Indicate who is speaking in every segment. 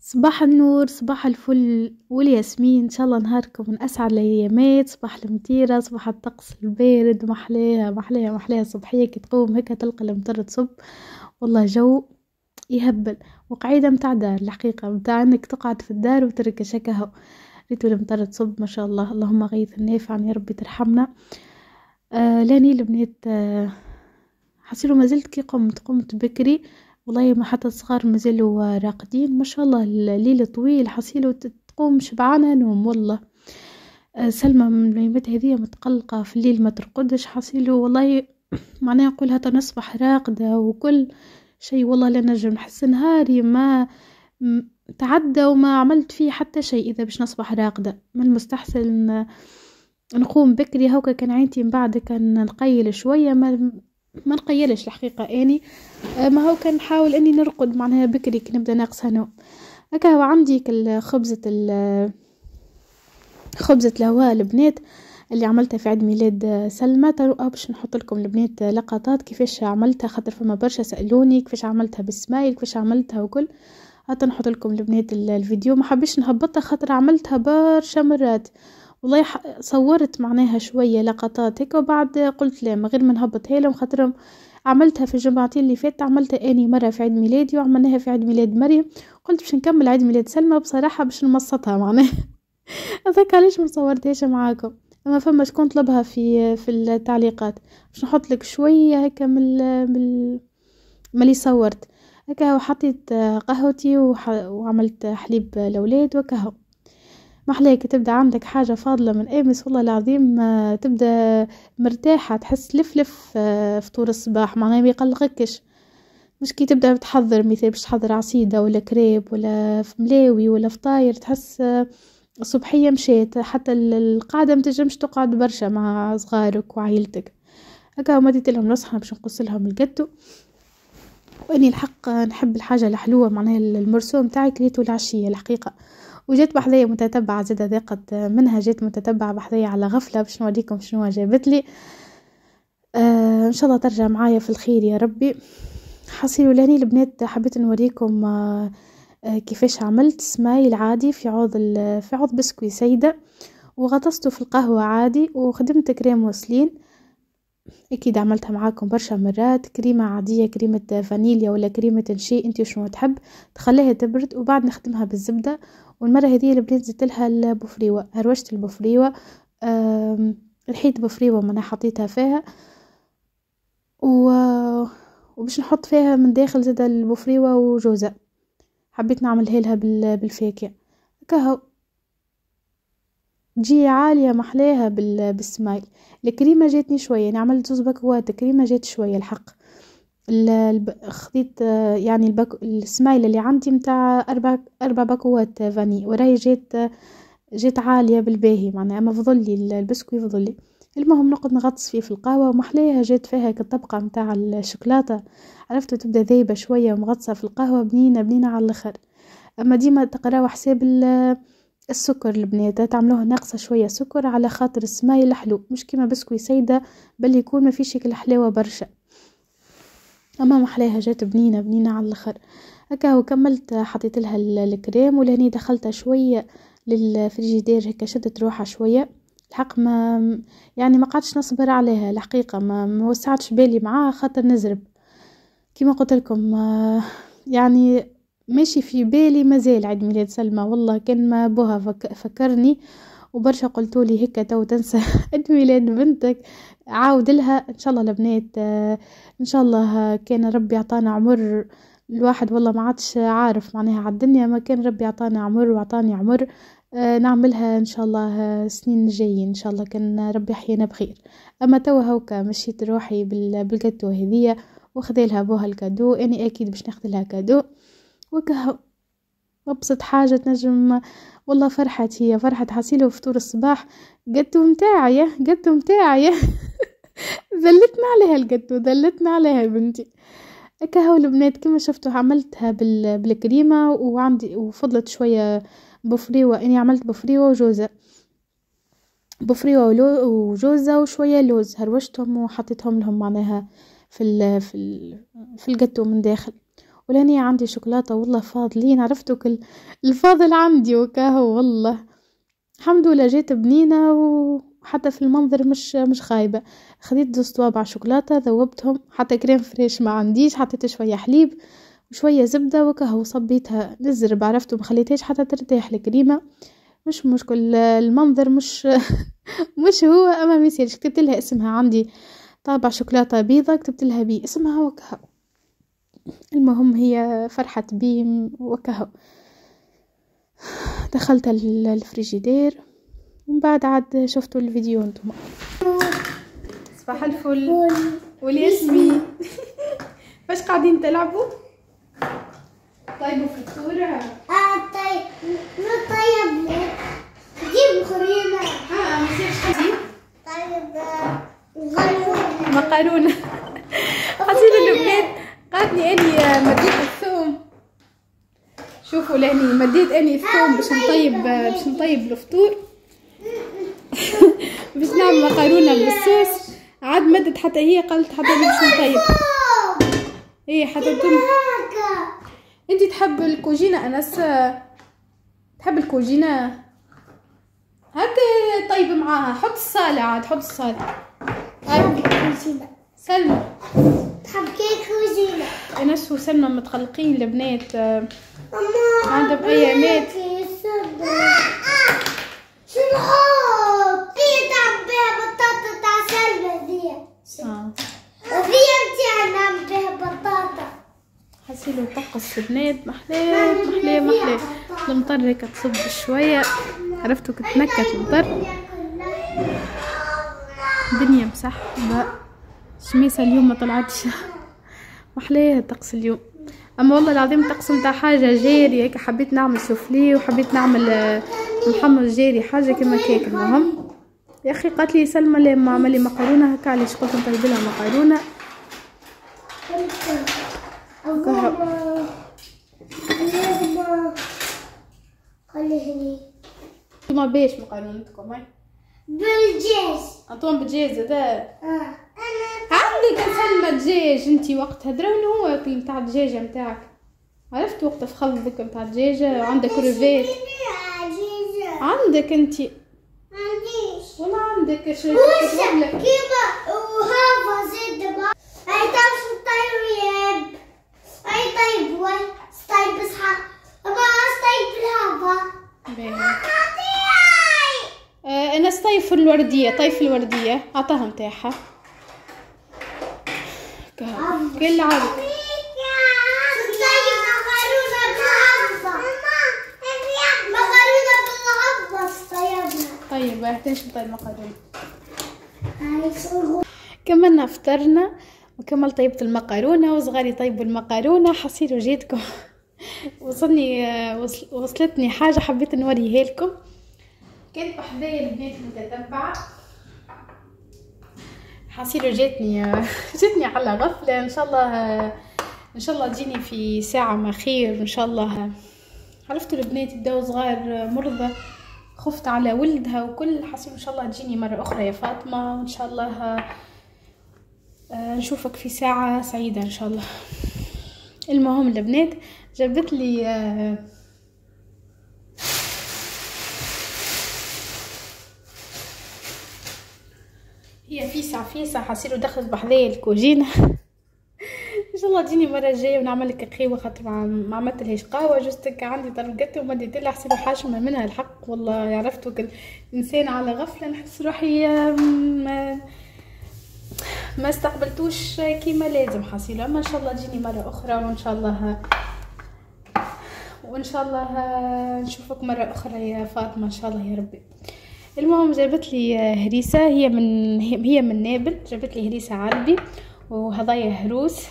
Speaker 1: صباح النور صباح الفل والياسمين ان شاء الله نهاركم من اسعد الايامات صباح المطيره صباح الطقس البارد محلاها محلاها محلاها صبحيه كي تقوم هكا تلقى المطر تصب والله جو يهبل وقعيدة متاع دار الحقيقة متاع انك تقعد في الدار وترك شكاها ريتو المطر تصب ما شاء الله اللهم غيث النافع يا ربي ترحمنا آه لاني البنات آه حسيلو ما زلت كي قمت قمت بكري والله ما حتى الصغار مازالوا راقدين ما شاء الله الليل طويل حصيلة تقوم شبعانة نوم والله آه، سلمى من اليومات هذه متقلقة في الليل ما ترقدش حصيله والله معناها نقولها تنصبح راقدة وكل شيء والله لا نجم نحس نهاري ما تعدى وما عملت فيه حتى شيء إذا باش نصبح راقدة من المستحسن نقوم بكري هوكا كان عينتي من بعد كان نقيل شوية ما ما نقيلش الحقيقه اني يعني، آه، ما هو كان نحاول اني نرقد معناها بكري كي نبدا ناقصها نوم هكا هو عندي خبزه خبزه الهواء البنات اللي عملتها في عيد ميلاد آه، سلمى ترى آه، باش نحط لكم البنات لقطات كيفاش عملتها خاطر فما برشا سالوني كيفاش عملتها بالسمايل كيفاش عملتها وكل حتى نحط لكم البنات الفيديو ما حبيتش نهبطها خاطر عملتها برشا مرات والله صورت معناها شوية لقطات هيك وبعد قلت لا من غير ما نهبطها لهم خاطرهم عملتها في الجمعتين اللي فاتت عملتها اني مره في عيد ميلادي وعملناها في عيد ميلاد مريم قلت باش نكمل عيد ميلاد سلمى بصراحه باش نمسطها معناها هذاك علاش ما صورتهاش معاكم اما فما شكون طلبها في في التعليقات باش نحط لك شويه هكا من من ملي صورت هكا وحطيت قهوتي وعملت حليب الاولاد وكهو ما حلاك تبدا عندك حاجة فاضلة من أمس والله العظيم آه، تبدا مرتاحة تحس لفلف آه، فطور الصباح ما ما يقلقكش مش كي تبدا تحضر مثال باش تحضر عصيدة ولا كريب ولا ملاوي ولا فطاير تحس آه، الصبحية مشات حتى القعدة متنجمش تقعد برشا مع صغارك وعائلتك هكا ديت لهم نصحة باش نقص لهم الجاتو واني الحق نحب الحاجه الحلوه معناها المرسوم تاعي كليته العشيه الحقيقه وجات بحذايا متتبعة زادة ذاقت منها جات متتبعة بحذايا على غفلة باش نوريكم شنو جابت لي آه ان شاء الله ترجع معايا في الخير يا ربي حصلوا لهني البنات حبيت نوريكم آه،, آه كيفاش عملت سمايل عادي في عوض في عوض بسكوي سيدة وغطسته في القهوة عادي وخدمت كريم وسلين اكيد عملتها معاكم برشا مرات كريمه عاديه كريمه فانيليا ولا كريمه الشي انت شنو تحب تخليها تبرد وبعد نخدمها بالزبده والمره هذه اللي بنزلت لها البوفريوه هروشت البوفريوه الحيط بوفريوه ما انا حطيتها فيها و... وباش نحط فيها من داخل زاده البوفريوه وجوزه حبيت نعملها لها بالفاكهه كهو تجي عالية محلاها بالسمايل الكريمة جاتني شوية يعني عملت زوز بكوات الكريمة جات شوية الحق خديت يعني البك... السمايل اللي عندي متاع أربع أربع بكوات فاني وراي جات جات عالية بالباهي معناها أما فضلي البسكوي فضلي المهم نقعد نغطس فيه في القهوة ومحليها جات فيها كالطبقة متاع الشوكولاتة عرفت تبدأ ذايبة شوية ومغطسة في القهوة بنينة بنينة على الآخر أما ديما تقراو حساب السكر البنات تعملوه ناقصه شويه سكر على خاطر السمايل الحلو مش كيما بسكوي سايده بل يكون ما فيش الحلاوه برشا اما محلاها جات بنينه بنينه على الاخر هكا وكملت حطيت لها الكريم ولهني دخلتها شويه للفريجيدير هكا شدت روحها شويه الحق ما يعني ما قعدتش نصبر عليها الحقيقه ما, ما وسعتش بالي معاها خاطر نزرب كيما قلت لكم آه، يعني ماشي في بالي مازال عيد ميلاد سلمى والله كان ما بوها فك فكرني وبرشا قلتولي لي هكا تو تنسى عيد ميلاد بنتك عاود لها ان شاء الله البنات ان شاء الله كان ربي عطانا عمر الواحد والله ما عادش عارف معناها على الدنيا ما كان ربي عطانا عمر وعطاني عمر آه، نعملها ان شاء الله سنين جايين ان شاء الله كان ربي يحيينا بخير اما توا هوكا مشيت روحي بالكاتو هذية وخذي لها بوها الكادو اني اكيد باش ناخذ لها كادو وكه أبسط حاجة تنجم والله فرحت هي فرحت حصيلة وفطور الصباح قدو متاعية قدو متاعية ذلتنا عليها القدو ذلتنا عليها بنتي أكهو البنات كما شفتوا عملتها بالكريمة وعندي وفضلت شوية بفريوة اني عملت بفريوة وجوزة بفريوة وجوزة وشوية لوز هروشتهم وحطيتهم لهم معناها في ال في ال في القتو من داخل ولاني عندي شوكولاتة والله فاضلين عرفتوا كل الفاضل عندي وكاهو والله الحمد لله جات بنينة وحتى في المنظر مش مش خايبة خديت دوز طوابع شوكولاتة ذوبتهم حتى كريم فريش ما عنديش حطيت شوية حليب وشوية زبدة وكهو صبيتها للزرب عرفتوا ما خليتهاش حتى ترتاح الكريمة مش مشكل المنظر مش مش هو اما ما كتبت لها اسمها عندي طابع شوكولاته بيضه كتبت لها بي اسمها وكهو المهم هي فرحت بيم وكهو دخلت الفريجيدير ومن بعد عاد شفتوا الفيديو انتم صباح الفل والياسمين فاش قاعدين تلعبوا طيبوا في الكورة اه طيب نطيب جيب خريمة اه ما يصيرش طيب مقارونة حسيت اللبنان قالتلي اني مديت الثوم شوفوا لاني مديت اني الثوم باش نطيب باش نطيب الفطور باش نعمل مقارونه بالصوص عاد مدت حتى هي قالت حتى باش نطيب ايه حتى تم انت تحب الكوجينه انس تحب الكوجينه هاك طيب معاها حط الصالة عاد حط الصالة هاي الكوجينه سلمى حبكيك وزينة أنس وسلمى متقلقين البنات عندهم أيامات شو شنو في بيها بطاطا تاع سلمى ذي وذي آه. انت انا بها بطاطا حسيلو طقس البنات محلاه محلاه محلاه المطر هيك تصب شوية عرفتو كتنكت المطر الدنيا مسحبه الشميسه اليوم ما طلعتش محلية الطقس اليوم اما والله العظيم الطقس نتاع حاجه جاريه حبيت نعمل سوفلي وحبيت نعمل آه، محمر جاري حاجه كيما كيك المهم يا اخي قالت لي سلمى لما عملي مقرونه هكا علاش قلت نطلب لها مقرونه ما بيش مقارونتكم هاي بالجيز اعطوهم بالجيز هذا اه انا عندك نسمى دجاج انت وقت هدرة ولا هو كي نتاع الدجاجة نتاعك عرفت وقت في ذكر نتاع الدجاجة وعندك ريفات عندك انت عنديش ولا عندك شو كيف الوردية طيف الوردية عطاها نتاعها كل عرض طيب احتاج طيب المقادير كملنا فطرنا وكمل طيبة المقارونة وصغاري يطيبوا المقارونة حصير جيتكم وصلني وصلتني حاجة حبيت نوريها لكم كانت حدايا البنات المتتبعة حصيله جاتني جاتني على غفله ان شاء الله ان شاء الله تجيني في ساعه ما خير ان شاء الله عرفت البنات بداو صغار مرضى خفت على ولدها وكل حسيب ان شاء الله تجيني مره اخرى يا فاطمه وان شاء الله نشوفك في ساعه سعيده ان شاء الله المهم البنات جابت لي عفيسه حصيله دخلت بحذايا الكوجينه ان شاء الله تجيني مرة جاية ونعمل لك قهوه خاطر ما عملت لهاش قهوه جوستك عندي طرقت وما ديت لها حسيت حاشمه منها الحق والله عرفت وكل انسان على غفله نحس روحي ما ما استقبلتوش كيما لازم حصيله اما ان شاء الله تجيني مره اخرى وان شاء الله وان شاء الله نشوفك مره اخرى يا فاطمه ان شاء الله يا ربي المهم جابت لي هريسه هي من هي من نابل جابت لي هريسه عربي وهضايا هروس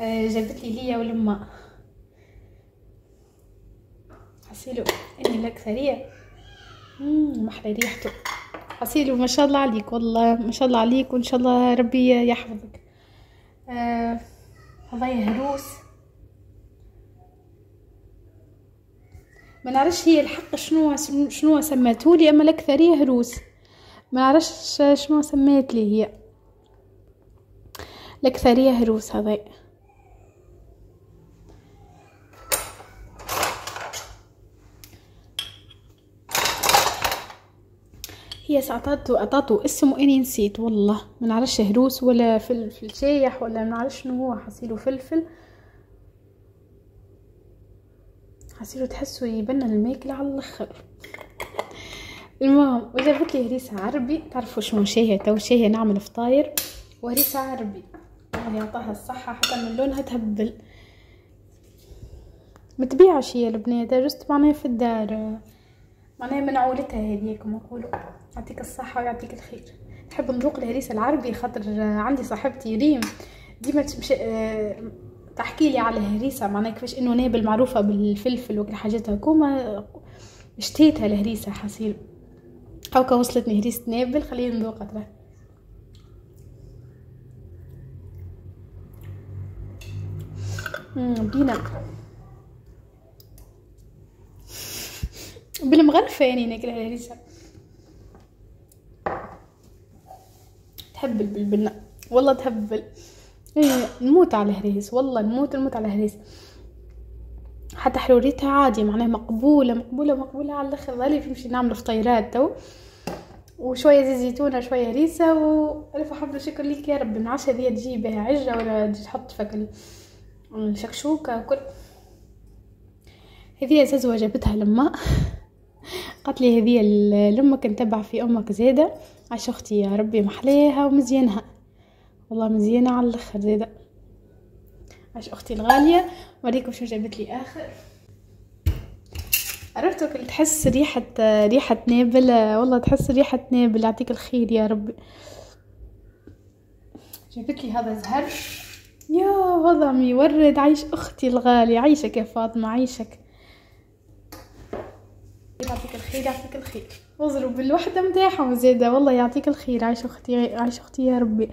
Speaker 1: آه، جابت لي ليا ولما حسيلو اني يعني الاكثريه امم محلى ريحته حسيلو ما شاء الله عليك والله ما شاء الله عليك وان شاء الله ربي يحفظك آه هضايا هروس ما نعرفش هي الحق شنو شنو سمته لي اما الاكثريه هروس ما نعرفش شنو سميت لي هي الاكثريه هروس هذي هي سعطاتو اعطاتو اسم واني نسيت والله ما نعرفش هروس ولا فلفل شايح ولا ما نعرفش شنو هو حصيله فلفل عصيرو تحسو يبنى الماكلة على الاخر المهم وجابت لي هريسة عربي تعرفوا شنو شاهي تو شاهي نعمل فطاير وهريسة عربي الله يعني يعطيها الصحة حتى من لونها تهبل متبيعش هي البنات جست معناها في الدار معناها من عولتها كما نقولوا يعطيك الصحة ويعطيك الخير نحب نذوق الهريسة العربي خاطر عندي صاحبتي ريم ديما تمشي آه، تحكي لي على الهريسه معناها كيفاش انه نابل معروفه بالفلفل وكل حاجتها كوما شتيتها الهريسه حصيل هاكا وصلتني هريسه نابل خلينا نذوقها ترى بينا بالمغرفة يعني ناكلها الهريسة تهبل بالبنة والله تهبل ايه نموت على الهريس والله نموت نموت على الهريس حتى حروريتها عادي معناها مقبولة مقبولة مقبولة على الآخر ظلي نمشي نعمل فطيرات تو وشوية زيت زيتونة شوية هريسة وألف حمد شكر ليك يا ربي من العشا ذي تجي بها عجة ولا تحط فك الشكشوكة وكل هذه أساس جابتها لما قالت لي هذه لما كنت تبع في أمك زيدة عش أختي يا ربي محليها ومزينها والله مزيانه على الاخر زاده عاش اختي الغاليه وريكم شو جابت لي اخر عرفتوا كنت تحس ريحة ريحة نابل والله تحس ريحة نابل يعطيك الخير يا ربي جابت لي هذا زهر يا وضمي ورد عيش اختي الغالية عيشك يا فاطمة عيشك يعطيك الخير يعطيك الخير وزروا بالوحده متاعهم زيدا والله يعطيك الخير عيش اختي عيش اختي يا ربي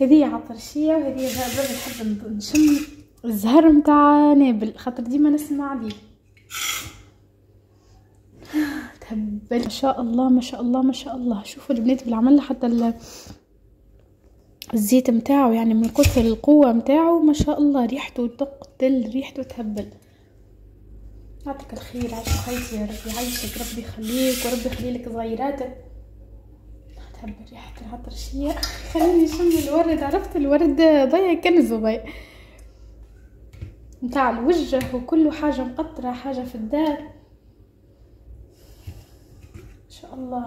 Speaker 1: هذه عطرشيه وهذه هذا نحب نشم الزهر متاع نابل خاطر ديما نسمع عليه تهبل ما شاء الله ما شاء الله ما شاء الله شوفوا البنات بالعمل حتى ال... الزيت نتاعو يعني من كثر القوة نتاعو ما شاء الله ريحته تقتل ريحته تهبل يعطيك الخير عيش خيتي يا ربي عيشك ربي يخليك وربي يخليلك صغيراتك تحب ريحة العطر خليني نشم الورد عرفت الورد ضيع كنز ضيع متاع الوجه وكل حاجة مقطرة حاجة في الدار ان شاء الله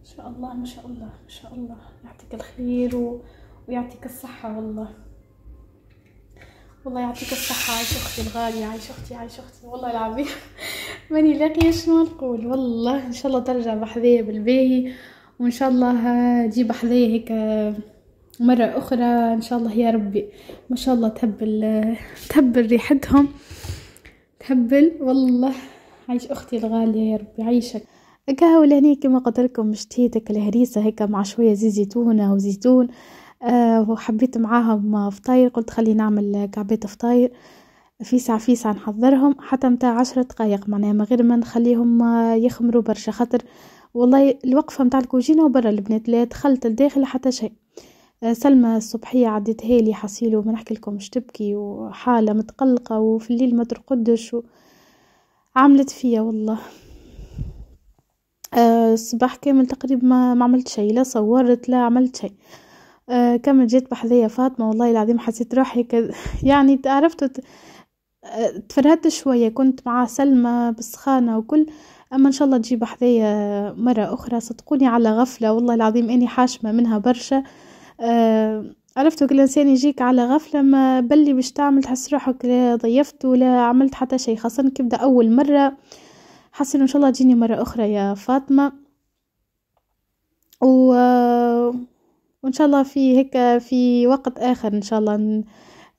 Speaker 1: ان شاء الله ما شاء الله ما شاء الله يعطيك الخير و... ويعطيك الصحة والله والله يعطيك الصحة عايش أختي الغالية عايش أختي عايش أختي والله العظيم ماني لاقية شنو نقول والله إن شاء الله ترجع بحذية بالباهي وان شاء الله تجيب حظية هيك مرة اخرى ان شاء الله يا ربي ما شاء الله تهبل تهبل ريحتهم تهبل والله عيش اختي الغالية يا ربي عيشك القهوة لهني كما قلت لكم مشتيتك الهريسة هيك مع شوية زيت زيتونة وزيتون أه وحبيت معاهم فطاير قلت خلي نعمل كعبات فطاير في ساعة في ساعة نحضرهم حتى متاع عشرة دقايق معناها من غير ما نخليهم آه، يخمروا برشا خاطر والله الوقفه متاع الكوجينه وبرا البنات لا دخلت لداخل حتى شيء آه، سلمى الصبحية عدت هالي حصيل ما نحكي لكم تبكي وحالة متقلقة وفي الليل ما ترقدش عملت فيا والله آه، الصباح كامل تقريبا ما, ما عملت شيء لا صورت لا عملت شيء أه جيت بحذية فاطمة والله العظيم حسيت روحي كذا يعني عرفت تفرهدت شوية كنت مع سلمى بالسخانة وكل أما إن شاء الله تجيب حذايا مرة أخرى صدقوني على غفلة والله العظيم إني حاشمة منها برشا آه، عرفتوا كل إنسان يجيك على غفلة ما بلي باش تعمل تحس روحك لا ضيفت ولا عملت حتى شي خاصة كيبدا أول مرة حسن إن شاء الله تجيني مرة أخرى يا فاطمة و... آه، وإن شاء الله في هيك في وقت آخر إن شاء الله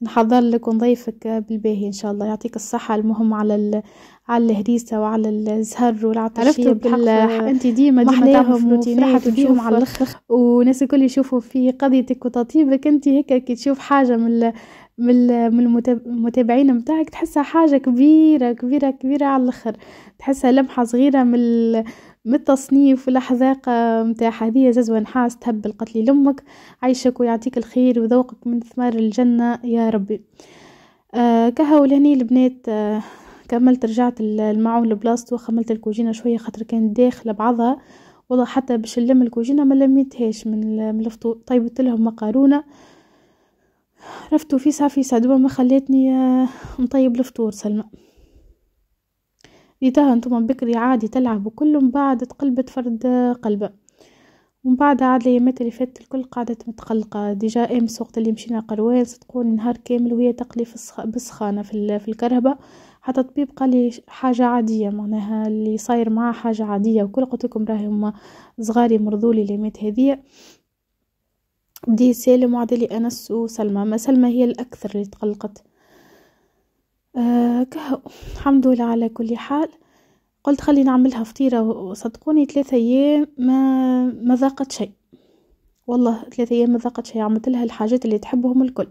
Speaker 1: نحضر لك ونضيفك بالباهي ان شاء الله يعطيك الصحه المهم على ال... على الهريسه وعلى الزهر والعطشيه بال... انت ديما ديما روتينات فيهم على الاخر والناس الكل يشوفوا في قضيتك وتطيبك انت هيك كي تشوف حاجه من ال... من من المتابعين متاعك تحسها حاجة كبيرة كبيرة كبيرة على الآخر تحسها لمحة صغيرة من من التصنيف والحذاقة آه، متاع هذه جزوة نحاس تهب القتل لأمك عيشك ويعطيك الخير وذوقك من ثمار الجنة يا ربي آه كهو لهني البنات آه كملت رجعت المعون لبلاصتو وخملت الكوجينة شوية خاطر كانت داخلة بعضها والله حتى باش نلم الكوجينة ما لميتهاش من الفطور طيبت لهم مقارونة رفتو فيسع في سعدوة ما خلاتني نطيب آه، الفطور سلمى ديتها نتوما بكري عادي تلعب وكل بعد تقلبت فرد قلبة ومن بعد عاد الأيامات اللي فاتت الكل قعدت متقلقة ديجا أمس وقت اللي مشينا قروان صدقوني نهار كامل وهي تقلي في بسخانه في, في الكرهبة حتى الطبيب قال لي حاجة عادية معناها اللي صاير معاه حاجة عادية وكل قلت لكم راهي هما صغاري مرضولي الأيامات هذيا بدي سالم وعدلي أنس وسلمى ما سلمى هي الأكثر اللي تقلقت آه، كهو الحمد لله على كل حال قلت خلي نعملها فطيرة وصدقوني ثلاثة أيام ما ما ذاقت شيء والله ثلاثة أيام ما ذاقت شيء عملت لها الحاجات اللي تحبهم الكل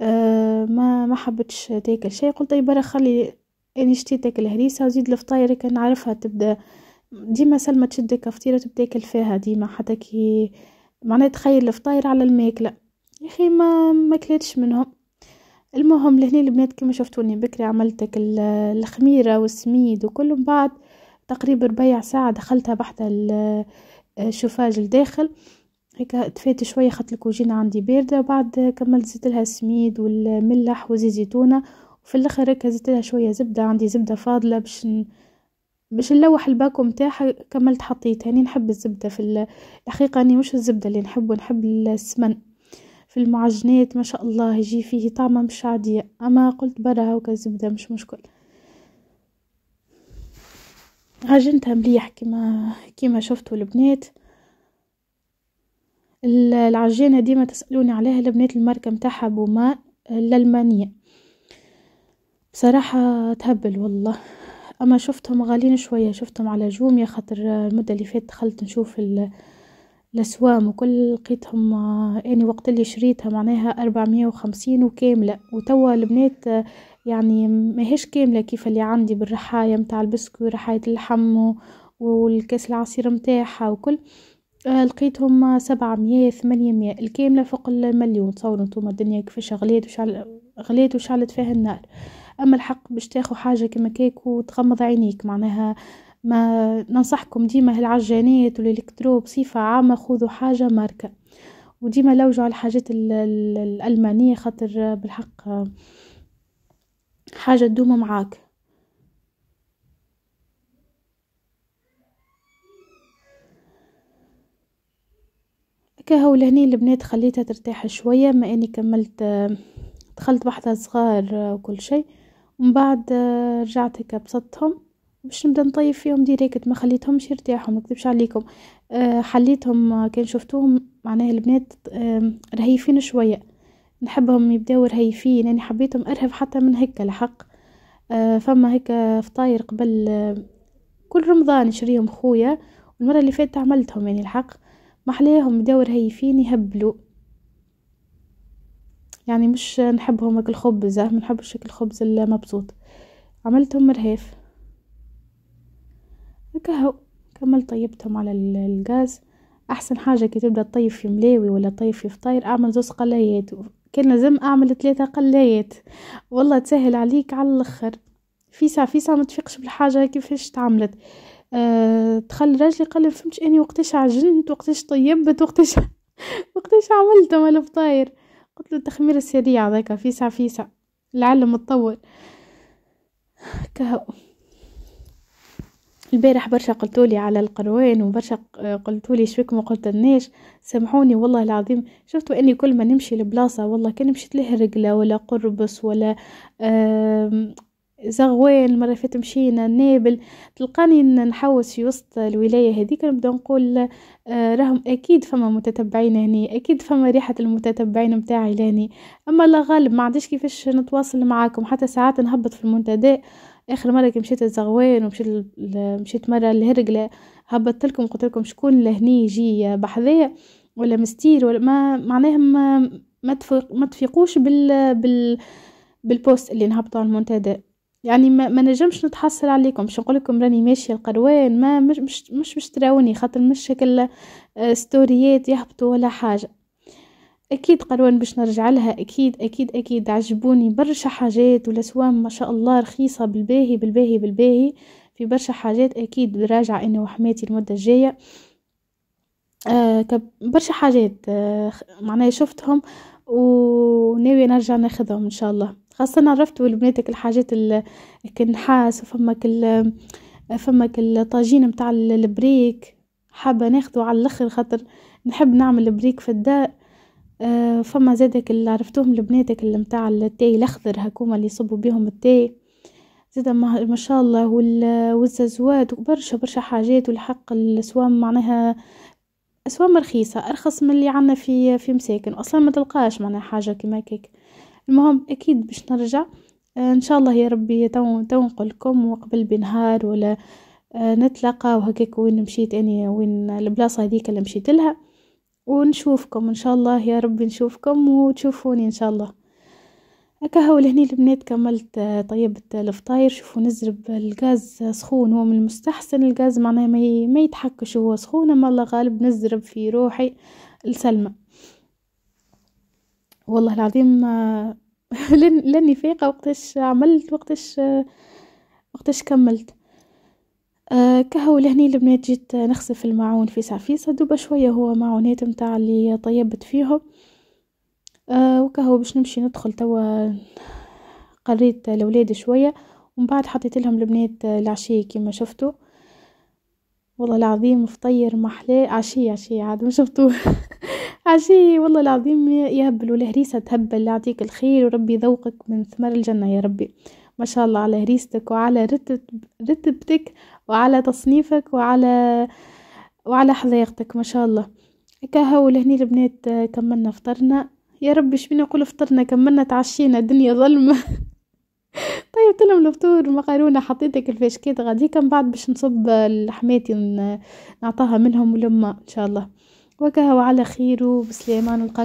Speaker 1: آه ما ما حبتش تاكل شيء قلت طيب برا خلي اني شتي تاكل هريسه وزيد الفطاير كان نعرفها تبدا ديما سلمى تشدك فطيره تبدا تاكل فيها ديما حتى كي معناها تخيل الفطاير على الماكله يا اخي ما ما منهم المهم لهنا البنات كما شفتوني بكري عملتك الخميره والسميد وكل بعد تقريبا ربيع ساعه دخلتها بحذا الشوفاج لداخل هيك دفيت شويه خاطر الكوجينه عندي بارده وبعد كملت زدت لها السميد والملح وزيت زيتونه وفي الاخر هيك زدت لها شويه زبده عندي زبده فاضله باش باش نلوح الباكو نتاعها كملت حطيت هاني نحب الزبده في الحقيقه اني مش الزبده اللي نحبه نحب السمن في المعجنات ما شاء الله يجي فيه طعمه مش عادية اما قلت برا هاكا زبدة مش مشكل عجنتها مليح كيما كيما شفتوا البنات العجينة ديما تسألوني عليها البنات الماركة متاعها بوما الألمانية بصراحة تهبل والله أما شفتهم غالين شوية شفتهم على جوميا خاطر المدة اللي فاتت دخلت نشوف ال الأسوام وكل لقيتهم اني آه، يعني وقت اللي شريتها معناها أربعمية وخمسين وكاملة وتوا البنات آه، يعني ماهيش كاملة كيف اللي عندي بالرحاية متاع البسكو رحاية اللحم والكاس العصير متاعها وكل آه، لقيتهم سبعمية مية الكاملة فوق المليون تصوروا نتوما الدنيا كيفاش غليت وشعل غليت وشعلت فيها النار اما الحق باش تاخذ حاجة كيما كيك وتغمض عينيك معناها ما ننصحكم ديما العجانية والالكترو بصفة عامة خذوا حاجة ماركة وديما لوجوا على الحاجات الالمانية خاطر بالحق حاجة تدوم معاك كهو لهني البنات خليتها ترتاح شوية ما اني كملت دخلت بحثها صغار وكل شيء ومن بعد رجعت هيك بسطتهم باش نبدا نطيب فيهم ديريكت ما خليتهمش يرتاحوا ما نكذبش عليكم أه حليتهم آه، كان شفتوهم معناها البنات أه رهيفين شويه نحبهم يبداو رهيفين يعني حبيتهم ارهف حتى من هكا الحق أه فما هكا فطاير قبل أه كل رمضان نشريهم خويا المره اللي فاتت عملتهم يعني الحق محلاهم بداو رهيفين يهبلوا يعني مش نحبهم هكا الخبز ما نحبش الخبز المبسوط عملتهم رهيف هكا هو كمل طيبتهم على الغاز احسن حاجه كي تبدا تطيب في ملاوي ولا تطيب في فطاير اعمل زوز قلايات كان لازم اعمل ثلاثه قلايات والله تسهل عليك على الاخر فيسع فيسع ما تفيقش بالحاجه كيفاش تعملت أه دخل راجلي قال ما فهمتش اني وقتاش عجنت وقتاش طيبت وقتاش وقتاش عملت مال الفطاير قلت له التخمير السريع هذاك فيسع فيسع العلم متطور كهو البارح برشا قلتولي على القروان وبرشا قلتولي شفيك ما قلتلناش سامحوني والله العظيم شفتوا اني كل ما نمشي لبلاصه والله كان مشيت لها رجله ولا قربص ولا زغوان مرة فات مشينا نابل تلقاني نحوس في وسط الولاية هذيك نبدا نقول آه، راهم أكيد فما متتبعين هني أكيد فما ريحة المتتبعين متاعي لهني أما لا غالب ما عنديش كيفاش نتواصل معاكم حتى ساعات نهبط في المنتدى اخر مره كي مشيت لزغوين ومشيت مشيت مره الهرقله هبطت لكم قلت لكم شكون لهني يجي بحذايا ولا مستير ولا ما معناها ما ما, تفق... ما تفيقوش بال بال بالبوست اللي نهبطه على المنتدى يعني ما, ما نجمش نتحصل عليكم مش نقول لكم راني ماشيه القروان ما مش مش مش, مش تراوني خاطر مش شكل آه، ستوريات يهبطوا ولا حاجه اكيد قروان باش نرجع لها اكيد اكيد اكيد عجبوني برشا حاجات والاسوام ما شاء الله رخيصه بالباهي بالباهي بالباهي في برشا حاجات اكيد راجعه انا وحماتي المده الجايه آه برشا حاجات آه معناها شفتهم وناوي نرجع ناخذهم ان شاء الله خاصة عرفت ولبناتك الحاجات الكنحاس وفمك ال فمك الطاجين متاع البريك حابة ناخذه على الاخر خاطر نحب نعمل بريك في الدار آه، فما زادك اللي عرفتوهم لبناتك اللي متاع التاي الاخضر هكوما اللي يصبوا بيهم التاي زادا ما شاء الله والزازوات وبرشا برشا حاجات والحق السوام معناها اسوام رخيصه ارخص من اللي عندنا في في مساكن اصلا ما تلقاش معناها حاجه كيما هكاك المهم اكيد باش نرجع آه، ان شاء الله يا ربي تو تو نقول لكم وقبل بنهار ولا آه، نتلقى وهكاك وين مشيت اني وين البلاصه هذيك اللي مشيت لها ونشوفكم إن شاء الله يا رب نشوفكم وتشوفوني إن شاء الله هو لهني البنات كملت آه، طيبة آه، الفطاير شوفوا نزرب الغاز سخون هو من المستحسن الغاز معناه ما يتحكش هو سخون أما الله غالب نزرب في روحي لسلمى والله العظيم آه، لاني فايقة وقتاش عملت وقتاش وقتاش كملت آه كهو لهني البنات جيت نخسف الماعون في سعفيسة دوبا شوية هو معونات متاع اللي طيبت فيهم آه وكهو باش نمشي ندخل توا قريت الأولاد شوية ومن بعد حطيت لهم البنات العشية كما شفتوا والله العظيم فطير محلى عشية عشية عاد ما شفتوه عشية والله العظيم يهبل والهريسة تهبل يعطيك الخير وربي ذوقك من ثمر الجنة يا ربي ما شاء الله على هريستك وعلى رتب رتبتك وعلى تصنيفك وعلى وعلى حذيقتك ما شاء الله كهو لهني البنات كملنا فطرنا يا ربي شبينا نقول فطرنا كملنا تعشينا الدنيا ظلمه طيبت لهم الفطور مقارونه حطيتك الفاشكيت غادي من بعد باش نصب لحماتي نعطاها منهم ولما ان شاء الله وكهو على خير وبسلامه نلقاك